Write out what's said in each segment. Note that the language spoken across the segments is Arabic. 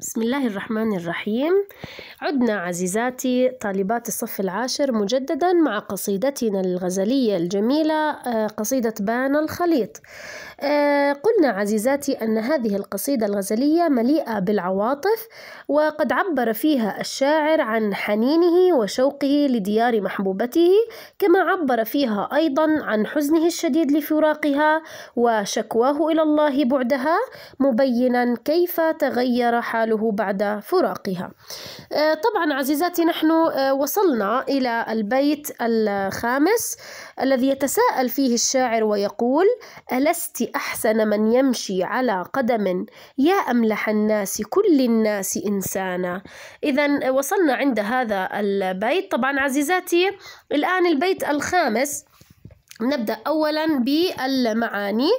بسم الله الرحمن الرحيم عدنا عزيزاتي طالبات الصف العاشر مجددا مع قصيدتنا الغزلية الجميلة آه، قصيدة بان الخليط آه، قلنا عزيزاتي أن هذه القصيدة الغزلية مليئة بالعواطف وقد عبر فيها الشاعر عن حنينه وشوقه لديار محبوبته كما عبر فيها أيضا عن حزنه الشديد لفراقها وشكواه إلى الله بعدها مبينا كيف تغير حال أمواله بعد فراقها آه، طبعا عزيزاتي نحن آه، وصلنا إلى البيت الخامس الذي يتساءل فيه الشاعر ويقول ألست أحسن من يمشي على قدم يا أملح الناس كل الناس إنسانا إذا وصلنا عند هذا البيت طبعا عزيزاتي الآن البيت الخامس نبدأ أولا بالمعاني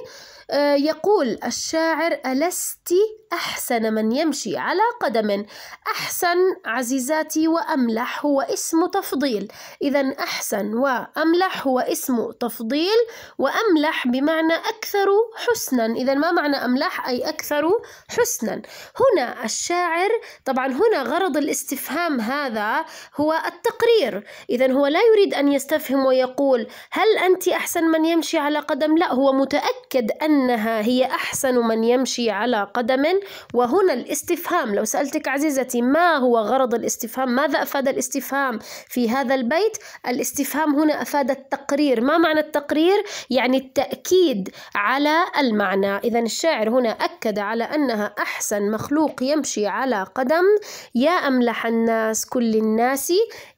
آه، يقول الشاعر ألست أحسن من يمشي على قدم أحسن عزيزاتي وأملح هو اسم تفضيل إذا أحسن وأملح هو اسم تفضيل وأملح بمعنى أكثر حسنا إذا ما معنى أملح أي أكثر حسنا هنا الشاعر طبعا هنا غرض الاستفهام هذا هو التقرير إذا هو لا يريد أن يستفهم ويقول هل أنت أحسن من يمشي على قدم لا هو متأكد أن أنها هي أحسن من يمشي على قدم وهنا الاستفهام لو سألتك عزيزتي ما هو غرض الاستفهام ماذا أفاد الاستفهام في هذا البيت الاستفهام هنا أفاد التقرير ما معنى التقرير يعني التأكيد على المعنى إذا الشاعر هنا أكد على أنها أحسن مخلوق يمشي على قدم يا أملح الناس كل الناس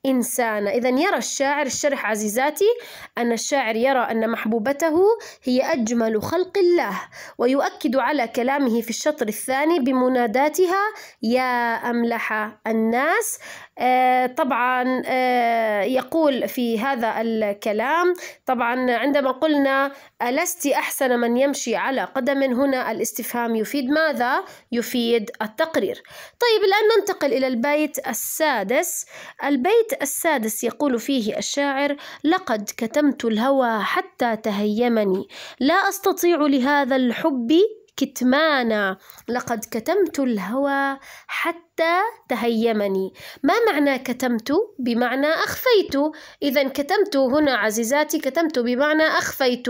إنسانا إذا يرى الشاعر الشرح عزيزاتي أن الشاعر يرى أن محبوبته هي أجمل خلق الله ويؤكد على كلامه في الشطر الثاني بمناداتها يا أملح الناس آه، طبعا آه، يقول في هذا الكلام طبعا عندما قلنا ألست أحسن من يمشي على قدم هنا الاستفهام يفيد ماذا؟ يفيد التقرير طيب الآن ننتقل إلى البيت السادس البيت السادس يقول فيه الشاعر لقد كتمت الهوى حتى تهيمني لا أستطيع لهذا الحب كتمانا لقد كتمت الهوى حتى حتى تهيمني ما معنى كتمت بمعنى أخفيت إذا كتمت هنا عزيزاتي كتمت بمعنى أخفيت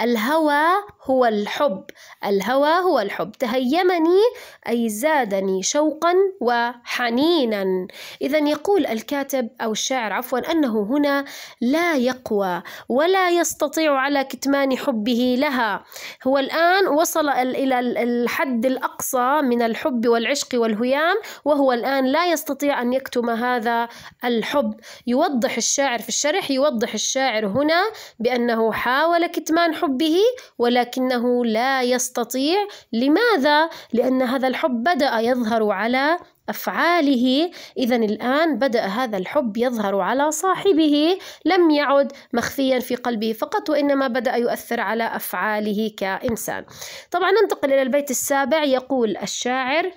الهوى هو الحب الهوى هو الحب تهيمني أي زادني شوقا وحنينا إذا يقول الكاتب أو الشاعر عفوا أنه هنا لا يقوى ولا يستطيع على كتمان حبه لها هو الآن وصل إلى الحد الأقصى من الحب والعشق والهيام وهو الآن لا يستطيع أن يكتم هذا الحب يوضح الشاعر في الشرح يوضح الشاعر هنا بأنه حاول كتمان حبه ولكنه لا يستطيع لماذا؟ لأن هذا الحب بدأ يظهر على أفعاله إذا الآن بدأ هذا الحب يظهر على صاحبه لم يعد مخفيا في قلبه فقط وإنما بدأ يؤثر على أفعاله كإنسان طبعا ننتقل إلى البيت السابع يقول الشاعر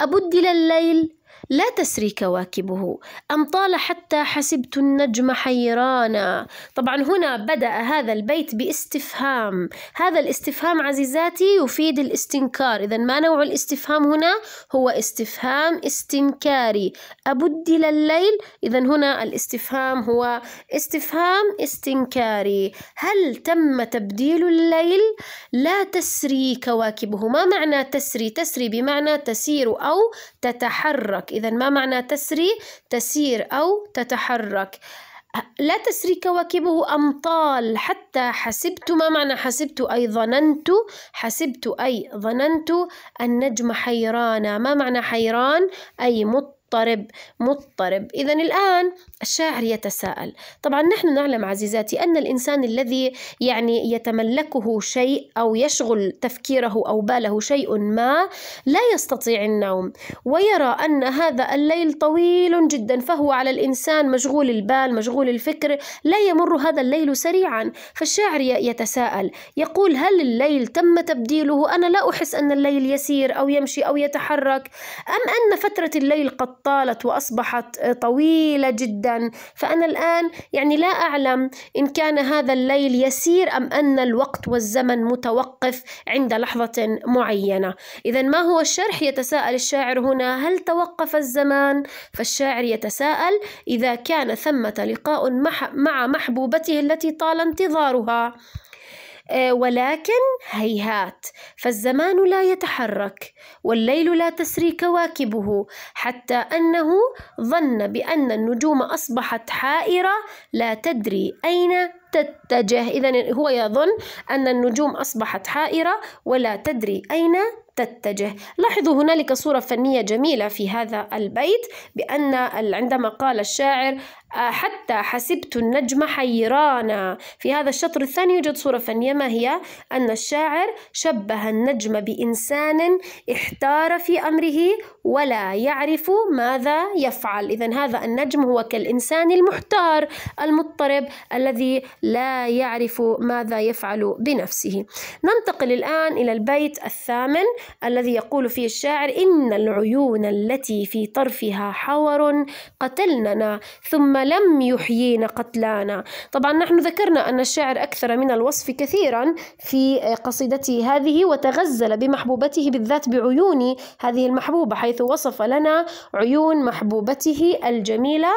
أبدل الليل لا تسري كواكبه أم طال حتى حسبت النجم حيرانا طبعا هنا بدأ هذا البيت باستفهام هذا الاستفهام عزيزاتي يفيد الاستنكار إذا ما نوع الاستفهام هنا هو استفهام استنكاري أبدل الليل إذا هنا الاستفهام هو استفهام استنكاري هل تم تبديل الليل لا تسري كواكبه ما معنى تسري تسري بمعنى تسير أو تتحرك إذا ما معنى تسري تسير أو تتحرك لا تسري كواكبه أمطال حتى حسبت ما معنى حسبت أي ظننت حسبت أي ظننت النجم حيران ما معنى حيران أي مضطر مضطرب مضطرب إذا الآن الشاعر يتساءل طبعا نحن نعلم عزيزاتي أن الإنسان الذي يعني يتملكه شيء أو يشغل تفكيره أو باله شيء ما لا يستطيع النوم ويرى أن هذا الليل طويل جدا فهو على الإنسان مشغول البال مشغول الفكر لا يمر هذا الليل سريعا فالشاعر يتساءل يقول هل الليل تم تبديله أنا لا أحس أن الليل يسير أو يمشي أو يتحرك أم أن فترة الليل قد طالت وأصبحت طويلة جدا فأنا الآن يعني لا أعلم إن كان هذا الليل يسير أم أن الوقت والزمن متوقف عند لحظة معينة إذا ما هو الشرح يتساءل الشاعر هنا هل توقف الزمان فالشاعر يتساءل إذا كان ثمة لقاء مع محبوبته التي طال انتظارها آه، ولكن هيهات فالزمان لا يتحرك والليل لا تسري كواكبه حتى أنه ظن بأن النجوم أصبحت حائرة لا تدري أين تتجه إذا هو يظن أن النجوم أصبحت حائرة ولا تدري أين تتجه لاحظوا هنالك صورة فنية جميلة في هذا البيت بأن عندما قال الشاعر آه، حتى حسبت النجم حيرانا في هذا الشطر الثاني يوجد صورة فنية ما هي؟ أن الشاعر شبه النجم بإنسان احتار في أمره ولا يعرف ماذا يفعل إذا هذا النجم هو كالإنسان المحتار المضطرب الذي لا يعرف ماذا يفعل بنفسه ننتقل الآن إلى البيت الثامن الذي يقول فيه الشاعر إن العيون التي في طرفها حور قتلننا ثم لم يحيين قتلانا طبعا نحن ذكرنا أن الشاعر أكثر من الوصف كثيرا في قصيدته هذه وتغزل بمحبوبته بالذات بعيون هذه المحبوبة حيث حيث وصف لنا عيون محبوبته الجميلة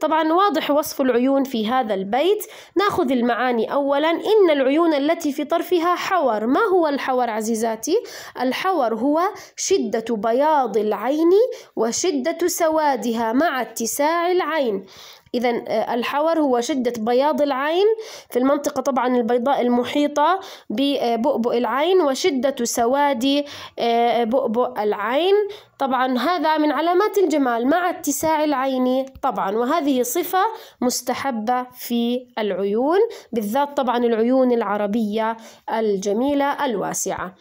طبعا واضح وصف العيون في هذا البيت ناخذ المعاني أولا إن العيون التي في طرفها حور ما هو الحور عزيزاتي؟ الحور هو شدة بياض العين وشدة سوادها مع اتساع العين إذا آه، الحور هو شدة بياض العين في المنطقة طبعا البيضاء المحيطة ببؤبؤ العين وشدة سواد آه، بؤبؤ العين طبعا هذا من علامات الجمال مع اتساع العين طبعا وهذه صفة مستحبة في العيون بالذات طبعا العيون العربية الجميلة الواسعة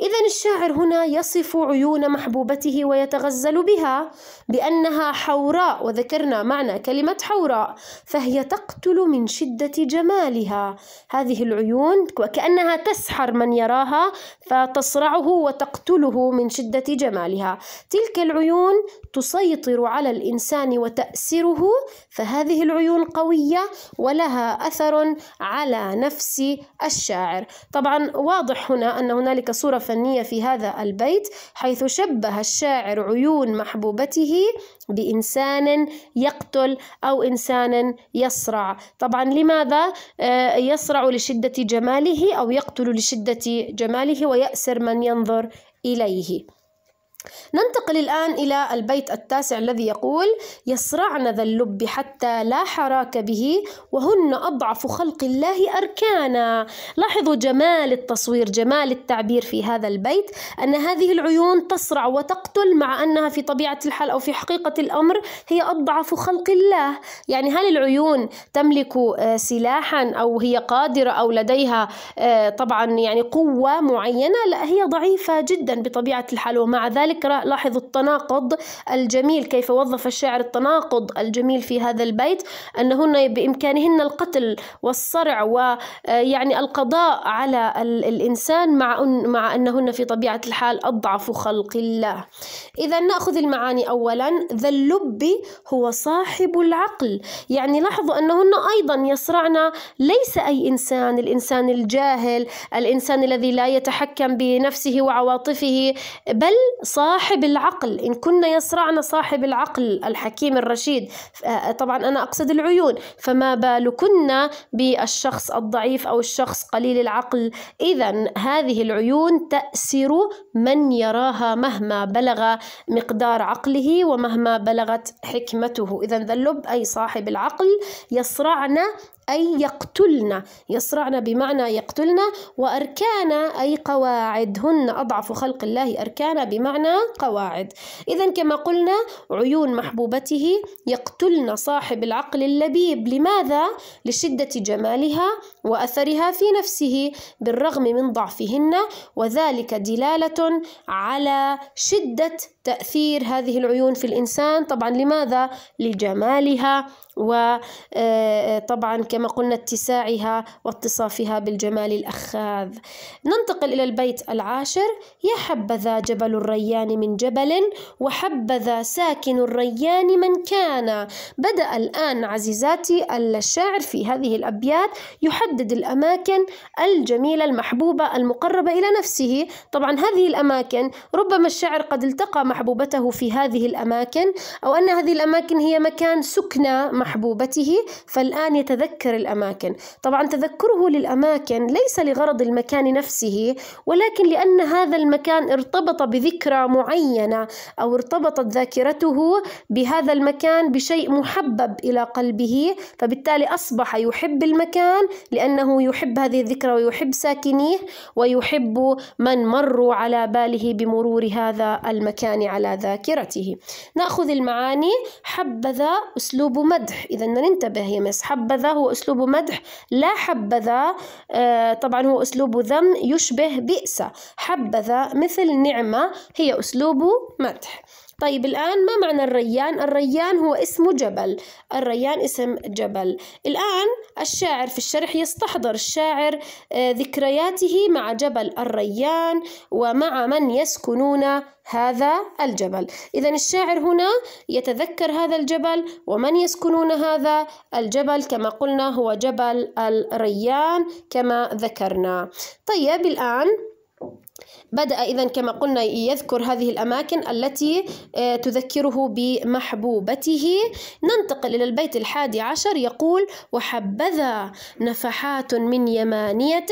إذا الشاعر هنا يصف عيون محبوبته ويتغزل بها بأنها حوراء وذكرنا معنى كلمة حوراء فهي تقتل من شدة جمالها هذه العيون وكأنها تسحر من يراها فتصرعه وتقتله من شدة جمالها تلك العيون تسيطر على الإنسان وتأسره فهذه العيون قوية ولها أثر على نفس الشاعر طبعا واضح هنا أن هنالك صورة فنية في هذا البيت حيث شبه الشاعر عيون محبوبته بإنسان يقتل أو إنسان يصرع طبعا لماذا آه، يصرع لشدة جماله أو يقتل لشدة جماله ويأسر من ينظر إليه ننتقل الآن إلى البيت التاسع الذي يقول يصرعن ذا اللب حتى لا حراك به وهن أضعف خلق الله أركانا لاحظوا جمال التصوير جمال التعبير في هذا البيت أن هذه العيون تصرع وتقتل مع أنها في طبيعة الحال أو في حقيقة الأمر هي أضعف خلق الله يعني هل العيون تملك آه، سلاحا أو هي قادرة أو لديها آه، طبعا يعني قوة معينة لا هي ضعيفة جدا بطبيعة الحال ومع ذلك الفكرة لاحظوا التناقض الجميل كيف وظف الشاعر التناقض الجميل في هذا البيت أنهن بإمكانهن القتل والصرع ويعني آه، القضاء على الإنسان مع مع أنهن في طبيعة الحال أضعف خلق الله إذا نأخذ المعاني أولا ذا اللب هو صاحب العقل يعني لاحظوا أنهن أيضا يصرعن ليس أي إنسان الإنسان الجاهل الإنسان الذي لا يتحكم بنفسه وعواطفه بل صاحب العقل إن كنا يصرعن صاحب العقل الحكيم الرشيد آه، طبعا أنا أقصد العيون فما بالكن بالشخص الضعيف أو الشخص قليل العقل إذا هذه العيون تأسر من يراها مهما بلغ مقدار عقله ومهما بلغت حكمته إذا ذا اللب أي صاحب العقل يصرعن أي يقتلن يصرعن بمعنى يقتلن وأركان أي قواعد هن أضعف خلق الله أركان بمعنى قواعد إذا كما قلنا عيون محبوبته يقتلن صاحب العقل اللبيب لماذا؟ لشدة جمالها وأثرها في نفسه بالرغم من ضعفهن وذلك دلالة على شدة تأثير هذه العيون في الإنسان طبعا لماذا؟ لجمالها وطبعا آه، آه، كما قلنا اتساعها واتصافها بالجمال الأخاذ ننتقل إلى البيت العاشر يا حبذا جبل الريان من جبل وحبذا ساكن الريان من كان بدأ الآن عزيزاتي الشاعر في هذه الأبيات يحدد الأماكن الجميلة المحبوبة المقربة إلى نفسه طبعا هذه الأماكن ربما الشاعر قد التقى محبوبته في هذه الأماكن أو أن هذه الأماكن هي مكان سكنى محبوبته فالآن يتذكر تذكر الأماكن طبعا تذكره للأماكن ليس لغرض المكان نفسه ولكن لأن هذا المكان ارتبط بذكرى معينة أو ارتبطت ذاكرته بهذا المكان بشيء محبب إلى قلبه فبالتالي أصبح يحب المكان لأنه يحب هذه الذكرى ويحب ساكنيه ويحب من مروا على باله بمرور هذا المكان على ذاكرته نأخذ المعاني حبذا أسلوب مدح إذا ننتبه يا مس حبذا هو أسلوبه مدح لا حبذا آه، طبعا هو أسلوبه ذم يشبه بئس حبذا مثل نعمة هي أسلوبه مدح طيب الآن ما معنى الريان؟ الريان هو اسم جبل الريان اسم جبل الآن الشاعر في الشرح يستحضر الشاعر آه، ذكرياته مع جبل الريان ومع من يسكنون هذا الجبل إذا الشاعر هنا يتذكر هذا الجبل ومن يسكنون هذا الجبل كما قلنا هو جبل الريان كما ذكرنا طيب الآن بدأ إذا كما قلنا يذكر هذه الأماكن التي آه، تذكره بمحبوبته ننتقل إلى البيت الحادي عشر يقول وحبذا نفحات من يمانية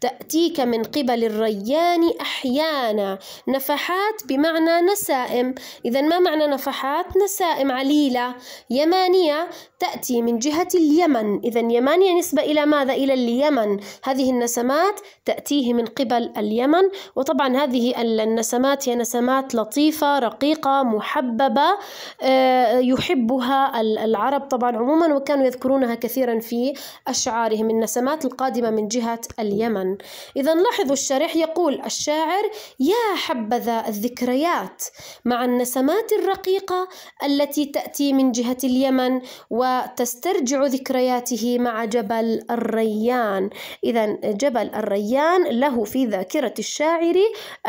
تأتيك من قبل الريان أحيانا نفحات بمعنى نسائم إذا ما معنى نفحات نسائم عليلة يمانية تأتي من جهة اليمن إذا يمانية نسبة إلى ماذا إلى اليمن هذه النسمات تأتيه من قبل اليمن وطبعا هذه النسمات هي نسمات لطيفة رقيقة محببة آه، يحبها العرب طبعا عموما وكانوا يذكرونها كثيرا في أشعارهم النسمات القادمة من جهة اليمن إذا لاحظوا الشرح يقول الشاعر يا حبذا الذكريات مع النسمات الرقيقة التي تأتي من جهة اليمن وتسترجع ذكرياته مع جبل الريان إذا جبل الريان له في ذاكرة الشاعر الشاعر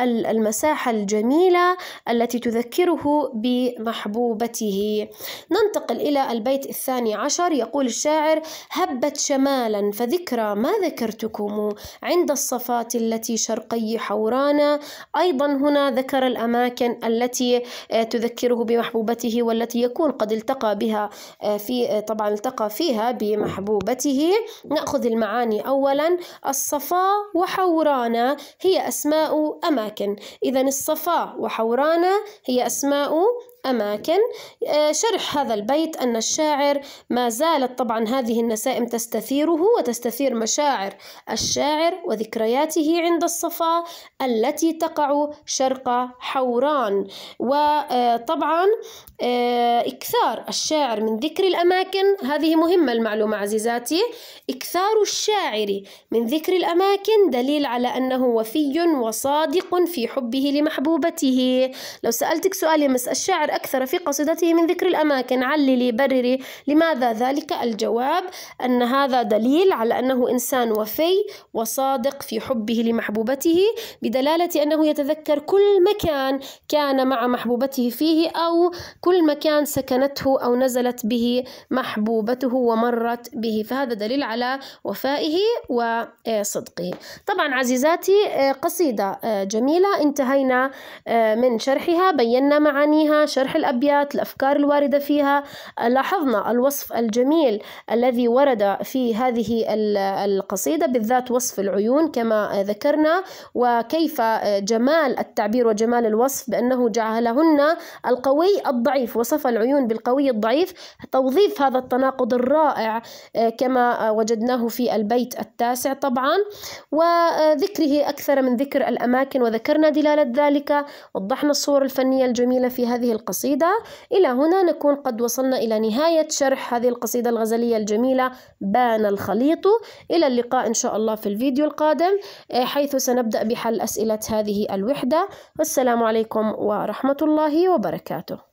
المساحة الجميلة التي تذكره بمحبوبته ننتقل إلى البيت الثاني عشر يقول الشاعر هبت شمالا فذكرى ما ذكرتكم عند الصفات التي شرقي حورانا أيضا هنا ذكر الأماكن التي آه، تذكره بمحبوبته والتي يكون قد التقى بها آه، في آه، طبعا التقى فيها بمحبوبته نأخذ المعاني أولا الصفا وحورانا هي أسماء أماكن إذا الصفا وحورانا هي أسماء أماكن آه، شرح هذا البيت أن الشاعر ما زالت طبعا هذه النسائم تستثيره وتستثير مشاعر الشاعر وذكرياته عند الصفا التي تقع شرق حوران وطبعا آه، آه، إكثار الشاعر من ذكر الأماكن هذه مهمة المعلومة عزيزاتي إكثار الشاعر من ذكر الأماكن دليل على أنه وفي وصادق في حبه لمحبوبته لو سألتك سؤال يمس الشاعر أكثر في قصيدته من ذكر الأماكن عللي برري لماذا ذلك الجواب أن هذا دليل على أنه إنسان وفي وصادق في حبه لمحبوبته بدلالة أنه يتذكر كل مكان كان مع محبوبته فيه أو كل مكان سكنته أو نزلت به محبوبته ومرت به فهذا دليل على وفائه وصدقه طبعا عزيزاتي آه، قصيدة آه، جميلة انتهينا آه، من شرحها بينا معانيها شرح شرح الأبيات الأفكار الواردة فيها لاحظنا الوصف الجميل الذي ورد في هذه القصيدة بالذات وصف العيون كما ذكرنا وكيف جمال التعبير وجمال الوصف بأنه جعلهن القوي الضعيف وصف العيون بالقوي الضعيف توظيف هذا التناقض الرائع كما وجدناه في البيت التاسع طبعا وذكره أكثر من ذكر الأماكن وذكرنا دلالة ذلك وضحنا الصور الفنية الجميلة في هذه القصيدة القصيدة إلى هنا نكون قد وصلنا إلى نهاية شرح هذه القصيدة الغزلية الجميلة بان الخليط إلى اللقاء إن شاء الله في الفيديو القادم آه، حيث سنبدأ بحل أسئلة هذه الوحدة والسلام عليكم ورحمة الله وبركاته